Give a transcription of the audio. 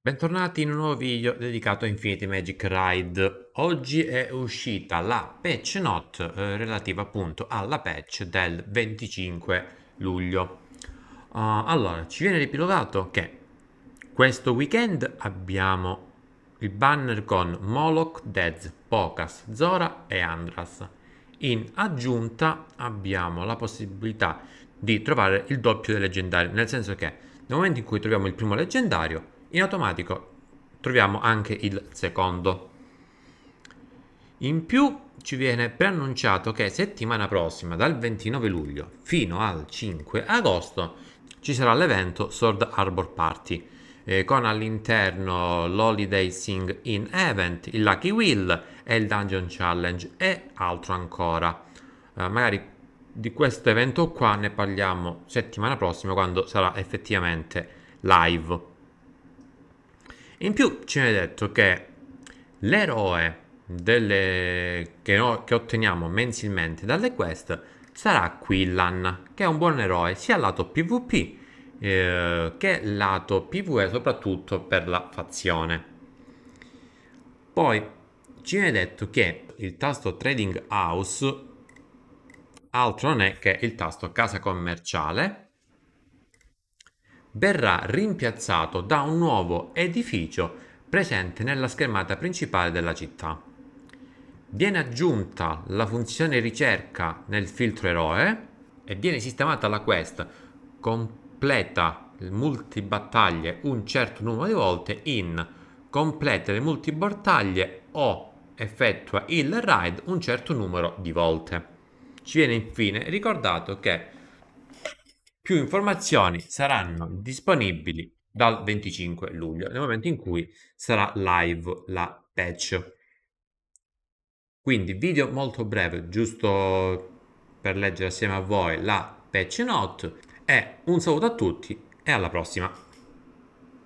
Bentornati in un nuovo video dedicato a Infinity Magic Ride. Oggi è uscita la patch note eh, relativa appunto alla patch del 25 luglio. Uh, allora, ci viene ripilogato che questo weekend abbiamo il banner con Moloch, Dez, Pocas, Zora e Andras. In aggiunta abbiamo la possibilità di trovare il doppio dei leggendari, nel senso che nel momento in cui troviamo il primo leggendario in automatico troviamo anche il secondo. In più ci viene preannunciato che settimana prossima, dal 29 luglio fino al 5 agosto, ci sarà l'evento Sword Harbor Party, eh, con all'interno l'Holiday Sing In Event, il Lucky Wheel e il Dungeon Challenge e altro ancora. Eh, magari di questo evento qua ne parliamo settimana prossima quando sarà effettivamente live. In più ci viene detto che l'eroe delle... che, no... che otteniamo mensilmente dalle quest sarà Quillan, che è un buon eroe sia lato PvP eh, che lato PvE, soprattutto per la fazione. Poi ci viene detto che il tasto Trading House altro non è che il tasto Casa Commerciale verrà rimpiazzato da un nuovo edificio presente nella schermata principale della città. Viene aggiunta la funzione ricerca nel filtro eroe e viene sistemata la quest completa multibattaglie un certo numero di volte in complete le multibattaglie o effettua il raid un certo numero di volte. Ci viene infine ricordato che più informazioni saranno disponibili dal 25 luglio, nel momento in cui sarà live la patch. Quindi video molto breve, giusto per leggere assieme a voi la patch note e un saluto a tutti e alla prossima.